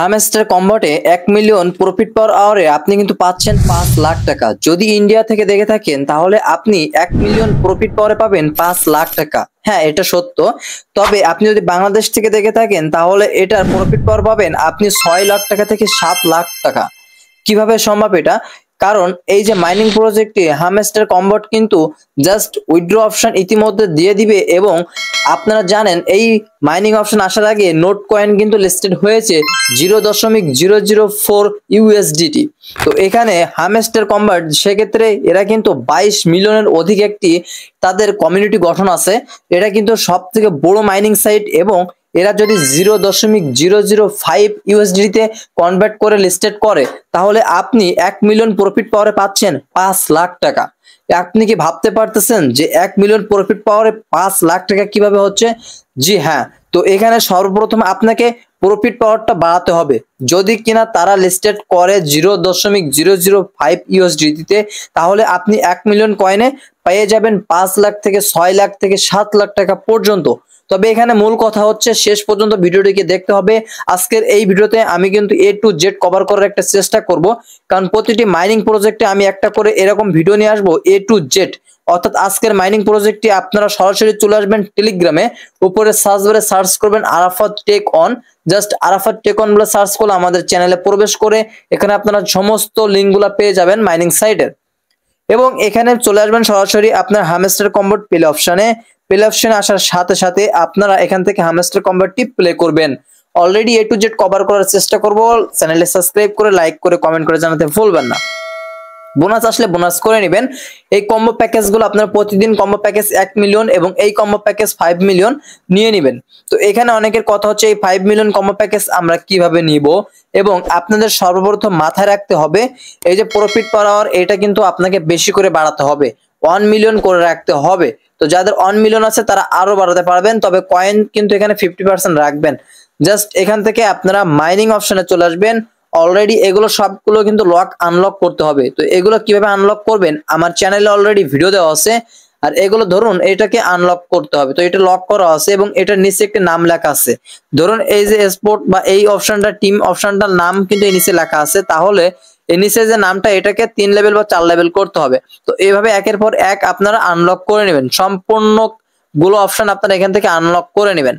Hamster কম্বটে এক million profit পার আওয়ারে আপনি কিন্তু পাচ্ছেন পাঁচ লাখ টাকা যদি ইন্ডিয়া থেকে দেখে থাকেন তাহলে আপনি এক মিলিয়ন প্রফিট পাওয়ারে পাবেন পাঁচ লাখ টাকা হ্যাঁ এটা সত্য তবে আপনি যদি বাংলাদেশ থেকে দেখে থাকেন তাহলে এটার প্রফিট পাওয়ার পাবেন আপনি ছয় লাখ টাকা থেকে সাত লাখ টাকা কিভাবে সম্ভব এটা কারণ এই যে মাইনিং প্রজেক্টটি হামেস্টার কম্বট কিন্তু জাস্ট উইড্রো অপশন ইতিমধ্যে দিয়ে দিবে এবং আপনারা জানেন এই মাইনিং অপশন আসার আগে নোট কয়েন কিন্তু লিস্টেড হয়েছে জিরো দশমিক জিরো জিরো ফোর ইউএসডিটি তো এখানে হামেস্টার কম্বট সেক্ষেত্রে এরা কিন্তু বাইশ মিলিয়নের অধিক একটি তাদের কমিউনিটি গঠন আছে এটা কিন্তু সব থেকে বড় মাইনিং সাইট এবং এরা যদি জিরো দশমিক জিরো জিরো ফাইভ ইউএসডিতে কনভার্ট করে লিস্টেড করে তাহলে আপনি এক মিলিয়ন প্রফিট পাওয়ারে পাচ্ছেন পাঁচ লাখ টাকা আপনি কি ভাবতে পারতেছেন যে এক মিলিয়ন প্রফিট পাওয়ারে পাঁচ লাখ টাকা কিভাবে হচ্ছে জি হ্যাঁ তো এখানে সর্বপ্রথম আপনাকে প্রফিট পাওয়ারটা বাড়াতে হবে যদি কিনা তারা লিস্টেড করে জিরো দশমিক জিরো জিরো ফাইভ ইউএসডিতে তাহলে আপনি এক মিলিয়ন কয়েনে পেয়ে যাবেন পাঁচ লাখ থেকে ছয় লাখ থেকে সাত লাখ টাকা পর্যন্ত তবে এখানে মূল কথা হচ্ছে শেষ পর্যন্ত ভিডিওটিকে দেখতে হবে আজকের এই ভিডিওতে আমি কিন্তু এ টু জেড কভার করার একটা চেষ্টা করব কারণ প্রতিটি মাইনিং প্রজেক্টে আমি একটা করে এরকম ভিডিও নিয়ে আসবো এ টু জেড অর্থাৎ আজকের মাইনিং প্রজেক্টটি আপনারা সরাসরি চলে আসবেন টেলিগ্রামে উপরে সার্চ বারে সার্চ করবেন Arafat tech on just Arafat tech on বলে সার্চ করলে আমাদের চ্যানেলে প্রবেশ করে এখানে আপনারা সমস্ত লিঙ্কগুলো পেয়ে যাবেন মাইনিং সাইটের এবং এখানে চলে আসবেন সরাসরি আপনার হামেস্টার কম্বোট পেলে অপশানে প্লে অপশনে আসার সাথে সাথে আপনারা এখান থেকে হামেস্টার কম্বারটি প্লে করবেন already A to Z cover করার চেষ্টা করব চ্যানেলে সাবস্ক্রাইব করে লাইক করে কমেন্ট করে জানাতে ভুলবেন না বোনাস আসলে বোনাস করে নেবেন এই কম্বো প্যাকেজগুলো আপনার প্রতিদিন কম্বো প্যাকেজ এক মিলিয়ন এবং এই কম্বো প্যাকেজ ফাইভ মিলিয়ন নিয়ে নেবেন তো এখানে অনেকের কথা হচ্ছে এই ফাইভ মিলিয়ন কম্বো প্যাকেজ আমরা কিভাবে নিব এবং আপনাদের সর্বপ্রথম মাথায় রাখতে হবে এই যে প্রফিট পাওয়ার এটা কিন্তু আপনাকে বেশি করে বাড়াতে হবে ওয়ান মিলিয়ন করে রাখতে হবে তো যাদের অন মিলিয়ন আছে তারা আরো বাড়াতে পারবেন তবে কয়েন কিন্তু এখানে ফিফটি পার্সেন্ট রাখবেন জাস্ট এখান থেকে আপনারা মাইনিং অপশনে চলে আসবেন অলরেডি এগুলো সবগুলো কিন্তু লক আনলক করতে হবে তো এগুলো কিভাবে আনলক করবেন আমার চ্যানেলে অলরেডি ভিডিও দেওয়া আছে আর এগুলো ধরুন এটাকে আনলক করতে হবে তো এটা লক করা আছে এবং এটার নিচে একটি নাম লেখা আছে ধরুন এই যে স্পোর্ট বা এই অপশনটা টিম অপশনটার নাম কিন্তু এই নিচে লেখা আছে তাহলে এর যে নামটা এটাকে তিন লেভেল বা চার লেভেল করতে হবে তো এইভাবে একের পর এক আপনারা আনলক করে নেবেন সম্পূর্ণ গুলো অপশন আপনারা এখান থেকে আনলক করে নেবেন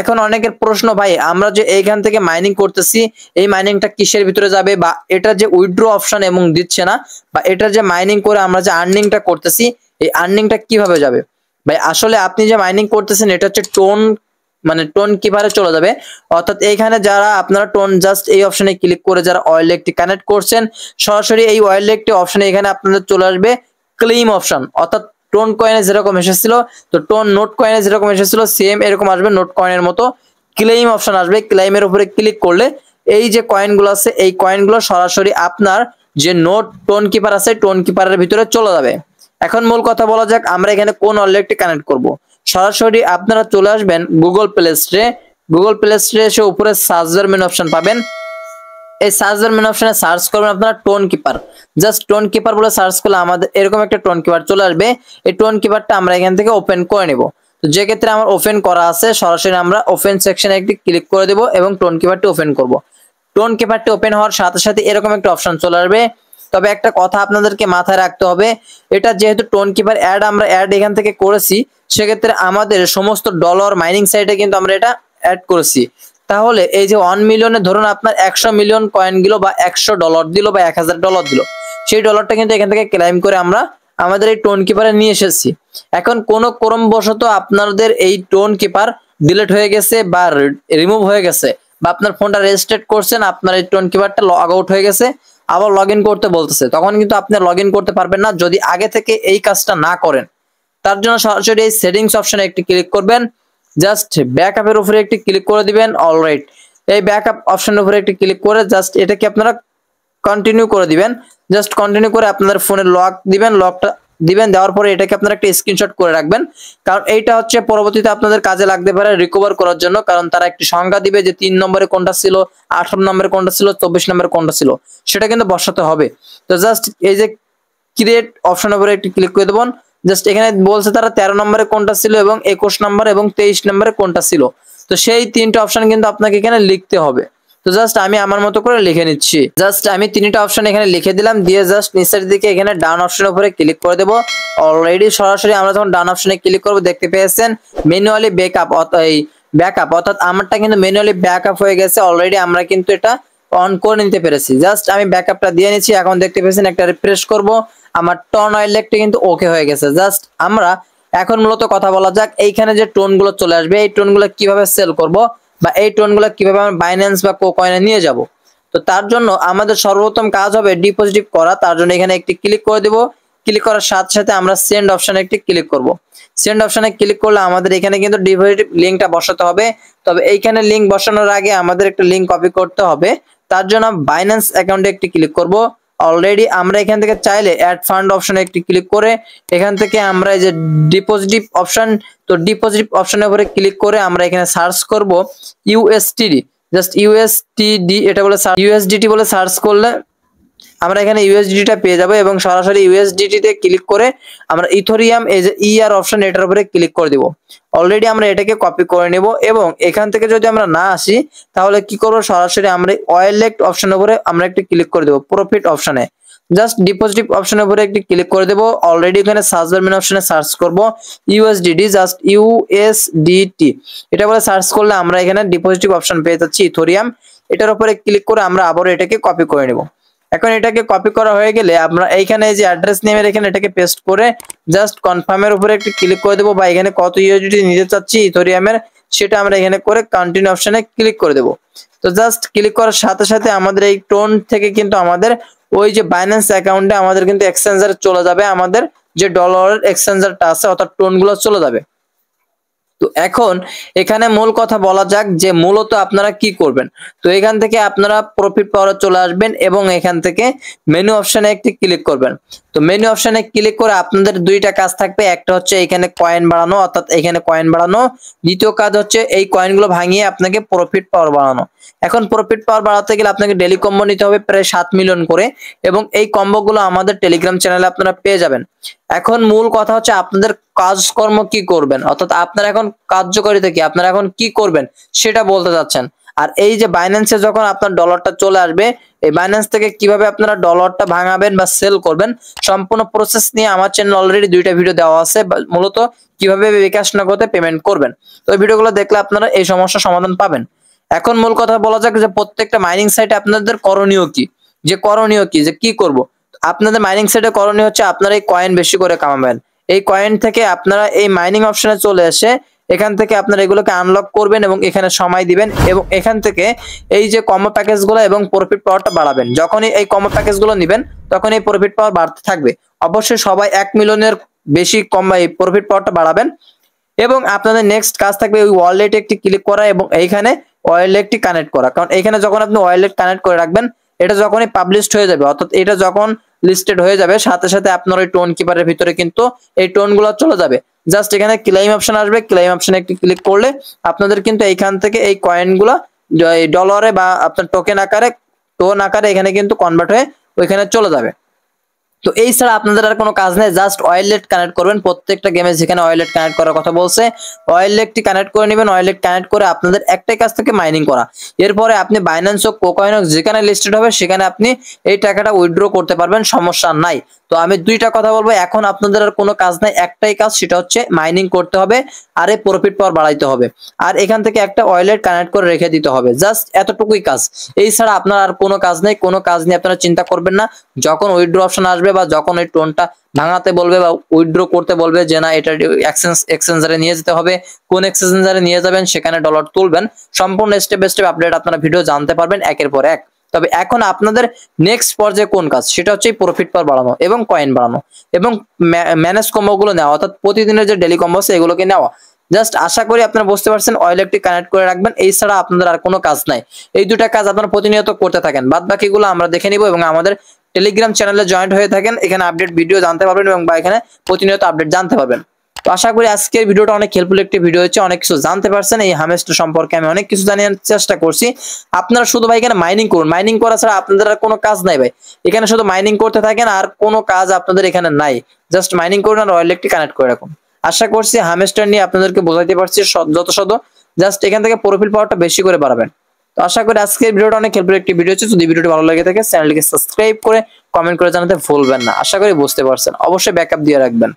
এখন অনেকের প্রশ্ন ভাই আমরা যে এইখান থেকে মাইনিং করতেছি এই মাইনিংটা কিসের ভিতরে যাবে বা এটা যে উইড্রো অপশন এবং দিচ্ছে না বা এটা যে মাইনিং করে আমরা যে আর্নিংটা করতেছি এই আর্নিংটা কিভাবে যাবে ভাই আসলে আপনি যে মাইনিং করতেছেন এটা হচ্ছে টোন মানে টোন কিভাবে চলে যাবে অর্থাৎ এইখানে যারা আপনারা টোন জাস্ট এই অপশনে ক্লিক করে যারা অয়েল লেকটি কানেক্ট করছেন সরাসরি এই অয়েল লেকটি অপশনে এখানে আপনাদের চলে আসবে ক্লিম অপশন অর্থাৎ টোন কয়েনে যেরকম এসেছিল তো টোন নোট কয়েনে যেরকম এসেছিল সেম এরকম আসবে নোট কয়েনের মতো ক্লেম অপশন আসবে ক্লেমের উপরে ক্লিক করলে এই যে কয়েনগুলো আছে এই কয়েনগুলো সরাসরি আপনার যে নোট টোন কিপার আছে টোন কিপারের ভিতরে চলে যাবে এখন মূল কথা বলা যাক আমরা এখানে কোন অয়েল অলেটটি কানেক্ট করবো সরাসরি আপনারা চলে আসবেন গুগল প্লে স্টোরে গুগল প্লে স্টোরে এসে উপরে সার্চবার মেন অপশন পাবেন এই সার্চবার মেন অপশনে সার্চ করবেন আপনারা Tonkeeper just Tonkeeper বলে সার্চ করলে আমাদের এরকম একটা টোন কিপার চলে আসবে এই টোন কিপারটা আমরা এখান থেকে ওপেন করে নেব যে ক্ষেত্রে আমার ওপেন করা আছে সরাসরি আমরা ওপেন সেকশনে একটি ক্লিক করে দেব এবং টোন কিপারটি ওপেন করব টোন কিপারটি ওপেন হওয়ার সাথে সাথে এরকম একটা অপশন চলে আসবে তবে একটা কথা আপনাদেরকে মাথায় রাখতে হবে এটা যেহেতু টোন কিপার অ্যাড আমরা অ্যাড এখান থেকে করেছি সেক্ষেত্রে আমাদের সমস্ত ডলার মাইনিং সাইটে কিন্তু আমরা এটা অ্যাড করেছি তাহলে এই যে ওয়ান মিলিয়নে ধরুন আপনার একশো মিলিয়ন কয়েন গুলো বা একশো ডলার দিল বা এক হাজার ডলার দিল সেই ডলারটা কিন্তু এখান থেকে ক্লাইম করে আমরা আমাদের এই টোন কিপারে নিয়ে এসেছি এখন কোন ক্রমবশত আপনাদের এই টোন কিপার ডিলেট হয়ে গেছে বা রিমুভ হয়ে গেছে বা আপনার ফোনটা রেজিস্ট্রেট করছেন আপনার এই টোন কিপারটা লগ আউট হয়ে গেছে আবার লগ করতে বলতেছে তখন কিন্তু আপনি লগ করতে পারবেন না যদি আগে থেকে এই কাজটা না করেন তার জন্য সরাসরি এই সেটিংস অপশনে একটি ক্লিক করবেন জাস্ট ব্যাকআপের উপরে একটি ক্লিক করে দিবেন অলরাইট এই ব্যাকআপ অপশনের উপরে একটি ক্লিক করে জাস্ট এটাকে আপনারা কন্টিনিউ করে দিবেন জাস্ট কন্টিনিউ করে আপনাদের ফোনে লক দিবেন লকটা দিবেন দেওয়ার পরে এটাকে আপনারা একটা স্ক্রিনশট করে রাখবেন কারণ এইটা হচ্ছে পরবর্তীতে আপনাদের কাজে লাগতে পারে রিকভার করার জন্য কারণ তারা একটি সংজ্ঞা দিবে যে তিন নম্বরে কোনটা ছিল আঠারো নম্বরে কোনটা ছিল চব্বিশ নম্বরে কোনটা ছিল সেটা কিন্তু বসাতে হবে তো জাস্ট এই যে ক্রিয়েট অপশনের উপরে একটি ক্লিক করে দেবেন জাস্ট এখানে বলছে তারা তেরো নম্বরে কোনটা ছিল এবং একুশ নম্বর এবং তেইশ নম্বরে কোনটা ছিল তো সেই তিনটা অপশন কিন্তু আপনাকে এখানে লিখতে হবে তো জাস্ট আমি আমার মতো করে লিখে নিচ্ছি জাস্ট আমি তিনটা অপশন এখানে লিখে দিলাম দিয়ে জাস্ট নিচের দিকে এখানে ডান অপশনের উপরে ক্লিক করে দেবো অলরেডি সরাসরি আমরা যখন ডান অপশনে ক্লিক করবো দেখতে পেয়েছেন ম্যানুয়ালি ব্যাকআপ এই ব্যাকআপ অর্থাৎ আমারটা কিন্তু ম্যানুয়ালি ব্যাকআপ হয়ে গেছে অলরেডি আমরা কিন্তু এটা অন করে নিতে পেরেছি জাস্ট আমি ব্যাকআপটা দিয়ে নিচ্ছি এখন দেখতে পেয়েছেন একটা রিফ্রেশ করবো আমার টর্ন অয়েলটা কিন্তু ওকে হয়ে গেছে জাস্ট আমরা এখন মূলত কথা বলা যাক এইখানে যে টোনগুলো চলে আসবে এই টোনগুলো কিভাবে সেল করব বা এই টোনগুলো কিভাবে আমরা বাইন্যান্স বা কোকয়েনে নিয়ে যাব তো তার জন্য আমাদের সর্বোত্তম কাজ হবে ডিপোজিটিভ করা তার জন্য এখানে একটি ক্লিক করে দেব ক্লিক করার সাথে সাথে আমরা সেন্ড অপশানে একটি ক্লিক করব সেন্ড অপশানে ক্লিক করলে আমাদের এখানে কিন্তু ডিপোজিটিভ লিঙ্কটা বসাতে হবে তবে এইখানে লিঙ্ক বসানোর আগে আমাদের একটা লিঙ্ক কপি করতে হবে তার জন্য বাইন্যান্স অ্যাকাউন্টে একটি ক্লিক করব অলরেডি আমরা এখান থেকে চাইলে অ্যাড ফান্ড অপশনে একটি ক্লিক করে এখান থেকে আমরা এই যে ডিপোজিটিভ অপশন তো ডিপোজিটিভ অপশনের উপরে ক্লিক করে আমরা এখানে সার্চ করব ইউএসটিডি জাস্ট ইউএসটিডি এটা বলে ইউএসডিটি বলে সার্চ করলে আমরা এখানে ইউএসডিটা পেয়ে যাব এবং সরাসরি ইউএসডিটিতে ক্লিক করে আমরা ইথোরিয়াম ইআর অপশন এটার উপরে ক্লিক করে দিব অলরেডি আমরা এটাকে কপি করে নেব এবং এখান থেকে যদি আমরা না আসি তাহলে কি করব সরাসরি আমরা ওয়ালেট অপশন উপরে আমরা একটি ক্লিক করে দেব প্রফিট অপশনে জাস্ট ডিপোজিট অপশন উপরে একটি ক্লিক করে দেব অলরেডি এখানে সার্চ বারমেন অপশনে সার্চ করব ইউএসডিডি জাস্ট ইউএসডিটি এটা বলে সার্চ করলে আমরা এখানে ডিপোজিট অপশন পেয়ে যাচ্ছি ইথোরিয়াম এটার উপরে ক্লিক করে আমরা আবার এটাকে কপি করে নেব এখন এটাকে কপি করা হয়ে গেলে আমরা এইখানে যে অ্যাড্রেস নেমের এখানে এটাকে পেস্ট করে জাস্ট কনফার্মের উপরে একটু ক্লিক করে দেবো বা এখানে কত ইউজিটি নিতে চাচ্ছি ইথোরিয়ামের সেটা আমরা এখানে করে কন্টিনিউ অপশানে ক্লিক করে দেবো তো জাস্ট ক্লিক করার সাথে সাথে আমাদের এই টোন থেকে কিন্তু আমাদের ওই যে বাইন্যান্স অ্যাকাউন্টে আমাদের কিন্তু এক্সচেঞ্জার চলে যাবে আমাদের যে ডলার এক্সচেঞ্জারটা আছে অর্থাৎ টোনগুলো চলে যাবে তো এখন এখানে মূল কথা বলা যাক যে মূলত আপনারা কি করবেন তো এখান থেকে আপনারা প্রফিট পাওয়ার চলে আসবেন এবং এখান থেকে মেনু অপশানে একটি ক্লিক করবেন তো মেনু অপশানে ক্লিক করে আপনাদের দুইটা কাজ থাকবে একটা হচ্ছে এখানে কয়েন বাড়ানো অর্থাৎ এখানে কয়েন বাড়ানো দ্বিতীয় কাজ হচ্ছে এই কয়েনগুলো ভাঙিয়ে আপনাকে প্রফিট পাওয়ার বাড়ানো এখন প্রফিট পাওয়ার বাড়াতে গেলে আপনাকে ডেলি কম্বো নিতে হবে প্রায় সাত মিলিয়ন করে এবং এই কম্বোগুলো আমাদের টেলিগ্রাম চ্যানেলে আপনারা পেয়ে যাবেন এখন মূল কথা হচ্ছে আপনাদের কাজকর্ম কি করবেন অর্থাৎ আপনার এখন কার্যকারিতা কি আপনারা এখন কি করবেন সেটা বলতে চাচ্ছেন আর এই যে বাইন্যান্সে যখন আপনার ডলারটা চলে আসবে এই বাইন্যান্স থেকে কিভাবে আপনারা ডলারটা ভাঙাবেন বা সেল করবেন সম্পূর্ণ প্রসেস নিয়ে আমার চ্যানেল অলরেডি দুইটা ভিডিও দেওয়া আছে মূলত কিভাবে বিকাশ নগদে পেমেন্ট করবেন তো ভিডিওগুলো দেখলে আপনারা এই সমস্যার সমাধান পাবেন এখন মূল কথা বলা যাক যে প্রত্যেকটা মাইনিং সাইটে আপনাদের করণীয় কি যে করণীয় কি যে কি করব আপনাদের মাইনিং সেটে করণীয় হচ্ছে আপনারা এই কয়েন বেশি করে কামাবেন এই কয়েন থেকে আপনারা এই মাইনিং অপশনে চলে এসে এখান থেকে আপনারা এগুলোকে আনলক করবেন এবং এখানে সময় দিবেন এবং এখান থেকে এই যে কমো প্যাকেজগুলো এবং প্রফিট পাওয়ারটা বাড়াবেন যখনই এই কমো প্যাকেজগুলো নেবেন তখন এই প্রফিট পাওয়ার বাড়তে থাকবে অবশ্যই সবাই এক মিলিয়নের বেশি কম এই প্রফিট পাওয়ারটা বাড়াবেন এবং আপনাদের নেক্সট কাজ থাকবে ওই ওয়ালেট একটি ক্লিক করা এবং এইখানে ওয়ালেটটি কানেক্ট করা কারণ এখানে যখন আপনি ওয়ালেট কানেক্ট করে রাখবেন এটা যখনই পাবলিশড হয়ে যাবে অর্থাৎ এটা যখন লিস্টেড হয়ে যাবে সাথে সাথে আপনার ওই টোন কিপারের ভিতরে কিন্তু এই টোনগুলো চলে যাবে জাস্ট এখানে ক্লেম অপশন আসবে ক্লেম অপশনে একটি ক্লিক করলে আপনাদের কিন্তু এইখান থেকে এই কয়েনগুলো ডলারে বা আপনার টোকেন আকারে টোন আকারে এখানে কিন্তু কনভার্ট হয়ে ওইখানে চলে যাবে তো এই ছাড়া আপনাদের আর কোনো কাজ নেই জাস্ট ওয়ারলেট কানেক্ট করবেন প্রত্যেকটা গেমে যেখানে ওয়ারলেট কানেক্ট করার কথা বলছে ওয়ারলেটটি কানেক্ট করে নেবেন ওয়ারলেট কানেক্ট করে আপনাদের একটাই কাজ থেকে মাইনিং করা এরপরে আপনি বাইন্যান্স হোক কোকয়েন হোক যেখানে লিস্টেড হবে সেখানে আপনি এই টাকাটা উইথড্র করতে পারবেন সমস্যা নাই তো আমি দুইটা কথা বলবো এখন আপনাদের আর কোনো কাজ নেই একটাই কাজ সেটা হচ্ছে মাইনিং করতে হবে আর এই প্রফিট পাওয়ার বাড়াইতে হবে আর এখান থেকে একটা ওয়ালেট কানেক্ট করে রেখে দিতে হবে জাস্ট এতটুকুই কাজ এই ছাড়া আপনার আর কোনো কাজ নেই কোনো কাজ নিয়ে আপনারা চিন্তা করবেন না যখন উইড্রো অপশন আসবে করবে বা যখন ওই টোনটা ভাঙাতে বলবে বা উইথড্র করতে বলবে যে না এটা এক্সচেঞ্জ এক্সচেঞ্জারে নিয়ে যেতে হবে কোন এক্সচেঞ্জারে নিয়ে যাবেন সেখানে ডলার তুলবেন সম্পূর্ণ স্টেপ স্টেপ আপডেট আপনারা ভিডিও জানতে পারবেন একের পর এক তবে এখন আপনাদের নেক্সট পর্যায়ে কোন কাজ সেটা হচ্ছে প্রফিট পার বাড়ানো এবং কয়েন বাড়ানো এবং ম্যানেজ কম্বোগুলো নেওয়া অর্থাৎ প্রতিদিনের যে ডেলি কম্বো আছে এগুলোকে নেওয়া জাস্ট আশা করি আপনারা বুঝতে পারছেন অয়েলেটটি কানেক্ট করে রাখবেন এই ছাড়া আপনাদের আর কোনো কাজ নাই এই দুটা কাজ আপনারা প্রতিনিয়ত করতে থাকেন বাদ বাকিগুলো আমরা দেখে নিব এবং আমাদের টেলিগ্রাম চ্যানেলে জয়েন্ট হয়ে থাকেন এখানে আপডেট ভিডিও জানতে পারবেন এবং বা এখানে প্রতিনিয়ত আপডেট জানতে পারবেন তো আশা করি আজকের ভিডিওটা অনেক হেল্পফুল একটি ভিডিও হচ্ছে অনেক কিছু জানতে পারছেন এই হামেস্টো সম্পর্কে আমি অনেক কিছু জানার চেষ্টা করছি আপনারা শুধু ভাই এখানে মাইনিং করুন মাইনিং করা ছাড়া আপনাদের আর কোনো কাজ নাই ভাই এখানে শুধু মাইনিং করতে থাকেন আর কোনো কাজ আপনাদের এখানে নাই জাস্ট মাইনিং করুন আর রয়্যাল একটি কানেক্ট করে রাখুন আশা করছি হামেস্টার নিয়ে আপনাদেরকে বোঝাতে পারছি যত শত জাস্ট এখান থেকে প্রোফাইল পাওয়ারটা বেশি করে বাড়াবেন তো আশা করি আজকের ভিডিওটা অনেক হেল্পফুল একটি ভিডিও হচ্ছে যদি ভিডিওটি ভালো লাগে থাকে চ্যানেলটিকে সাবস্ক্রাইব করে কমেন্ট করে জানাতে ভুলবেন না আশা করি বুঝতে পারছেন অবশ্যই ব্যাকআপ দিয়ে রাখবেন